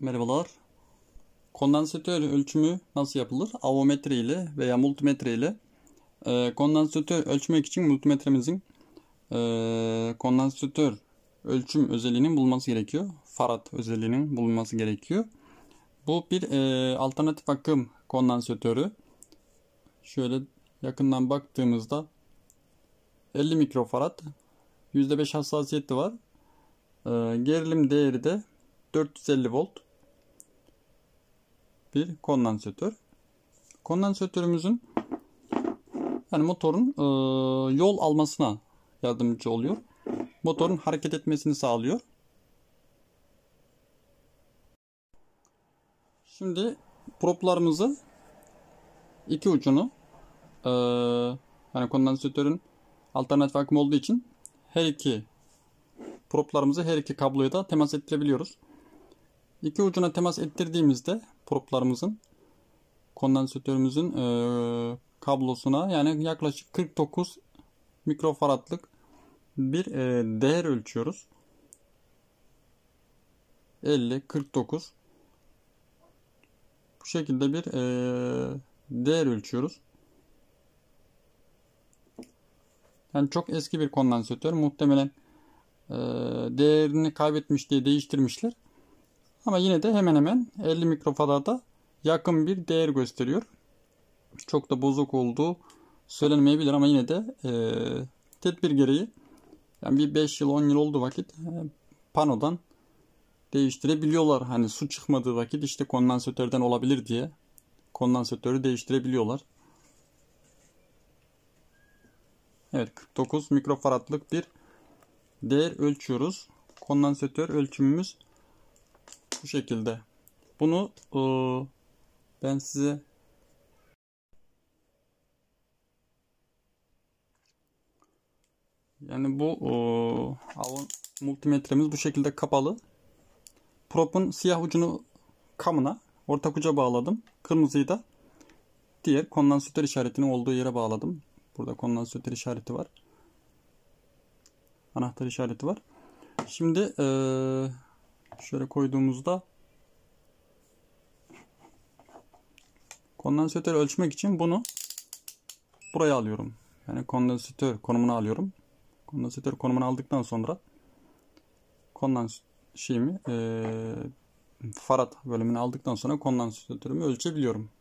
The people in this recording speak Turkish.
Merhabalar. Kondansatör ölçümü nasıl yapılır? Avometre ile veya multimetre ile e, kondansatör ölçmek için multimetremizin e, kondansatör ölçüm özelliğinin bulunması gerekiyor. Farad özelliğinin bulunması gerekiyor. Bu bir e, alternatif akım kondansatörü. Şöyle yakından baktığımızda 50 mikrofarad %5 hassasiyeti var. E, gerilim değeri de 450 volt bir kondansatör. Kondansatörümüzün yani motorun e, yol almasına yardımcı oluyor. Motorun hareket etmesini sağlıyor. Şimdi proplarımızı iki ucunu e, yani kondansatörün alternatif akım olduğu için her iki proplarımızı her iki kabloya da temas ettirebiliyoruz. İki ucuna temas ettirdiğimizde proplarımızın kondansatörümüzün e, kablosuna yani yaklaşık 49 mikrofaradlık bir e, değer ölçüyoruz. 50, 49 bu şekilde bir e, değer ölçüyoruz. Yani çok eski bir kondansatör. Muhtemelen e, değerini kaybetmiş diye değiştirmişler. Ama yine de hemen hemen 50 mikrofarada yakın bir değer gösteriyor. Çok da bozuk olduğu söylenmeyebilir ama yine de e, tedbir gereği yani bir 5 yıl 10 yıl oldu vakit e, panodan değiştirebiliyorlar. Hani su çıkmadığı vakit işte kondansatörden olabilir diye kondansatörü değiştirebiliyorlar. Evet 49 mikrofaratlık bir değer ölçüyoruz. Kondansatör ölçümümüz bu şekilde. Bunu ıı, ben size yani bu ıı, multimetremiz bu şekilde kapalı. Prop'un siyah ucunu kamına ortak uca bağladım. Kırmızıyı da diğer kondansatör işaretinin olduğu yere bağladım. Burada kondansatör işareti var. Anahtar işareti var. Şimdi ee, Şöyle koyduğumuzda kondansatör ölçmek için bunu buraya alıyorum. Yani kondansatör konumunu alıyorum. Kondansatör konumunu aldıktan sonra kondans şeyimi e, farad bölümünü aldıktan sonra kondansatörümü ölçebiliyorum.